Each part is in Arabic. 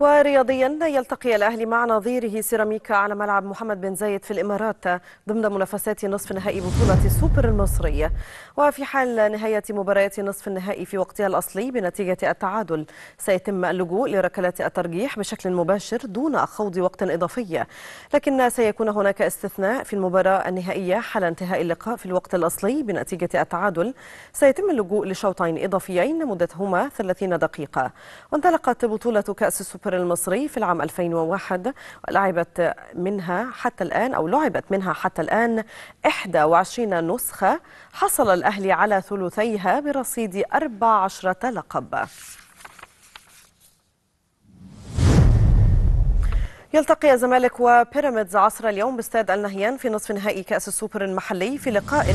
ورياضيا يلتقي الأهلي مع نظيره سيراميكا على ملعب محمد بن زايد في الإمارات ضمن منافسات نصف نهائي بطولة السوبر المصرية وفي حال نهاية مباريات نصف النهائي في وقتها الأصلي بنتيجة التعادل سيتم اللجوء لركلات الترجيح بشكل مباشر دون خوض وقت إضافي لكن سيكون هناك استثناء في المباراة النهائية حال انتهاء اللقاء في الوقت الأصلي بنتيجة التعادل سيتم اللجوء لشوطين إضافيين مدتهما 30 دقيقة وانطلقت بطولة كأس السوبر السكر المصري في العام 2001 ولعبت منها حتى الآن أو لعبت منها حتى الآن 21 نسخة حصل الأهلي على ثلثيها برصيد 14 لقب يلتقي الزمالك وبيراميدز عصر اليوم باستاد النهيان في نصف نهائي كأس السوبر المحلي في لقاء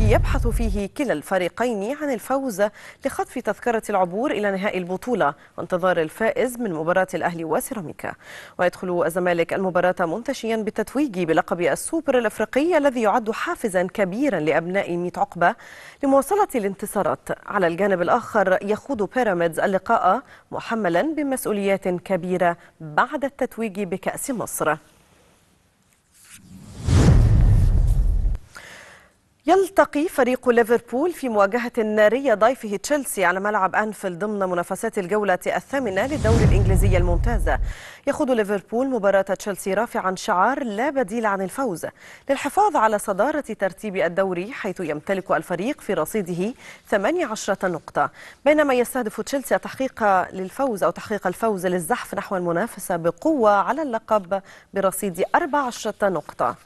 يبحث فيه كلا الفريقين عن الفوز لخطف تذكرة العبور إلى نهائي البطولة وانتظار الفائز من مباراة الأهلي وسيراميكا ويدخل الزمالك المباراة منتشيا بالتتويج بلقب السوبر الأفريقي الذي يعد حافزا كبيرا لأبناء ميت عقبة لمواصلة الانتصارات على الجانب الآخر يخوض بيراميدز اللقاء محملا بمسؤوليات كبيرة بعد التتويج بكأس مصر يلتقي فريق ليفربول في مواجهة نارية ضيفه تشيلسي على ملعب أنفيلد ضمن منافسات الجولة الثامنة للدوري الإنجليزية الممتازة يخوض ليفربول مباراة تشيلسي رافعا شعار لا بديل عن الفوز للحفاظ على صدارة ترتيب الدوري حيث يمتلك الفريق في رصيده 18 نقطة بينما يستهدف تشيلسي تحقيق للفوز أو تحقيق الفوز للزحف نحو المنافسة بقوة على اللقب برصيد 14 نقطة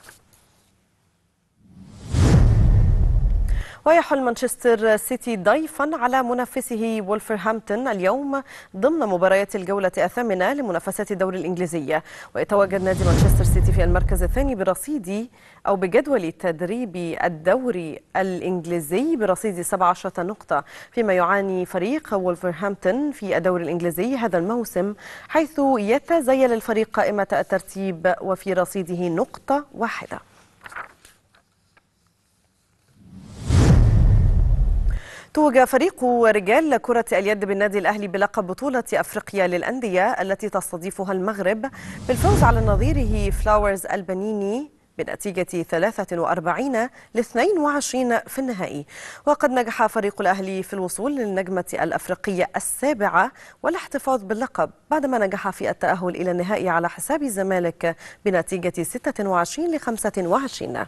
ويحل مانشستر سيتي ضيفا على منافسه وولفرهامبتون اليوم ضمن مباريات الجولة الثامنة لمنافسات الدوري الإنجليزية ويتواجد نادي مانشستر سيتي في المركز الثاني برصيد أو بجدول تدريب الدوري الإنجليزي برصيد 17 نقطة فيما يعاني فريق وولفرهامبتون في الدوري الإنجليزي هذا الموسم حيث يتزيل الفريق قائمة الترتيب وفي رصيده نقطة واحدة توج فريق رجال كرة اليد بالنادي الأهلي بلقب بطولة أفريقيا للأندية التي تستضيفها المغرب بالفوز على نظيره فلاورز البنيني بنتيجة 43 ل 22 في النهائي وقد نجح فريق الأهلي في الوصول للنجمة الأفريقية السابعة والاحتفاظ باللقب بعدما نجح في التأهل إلى النهائي على حساب الزمالك بنتيجة 26 ل 25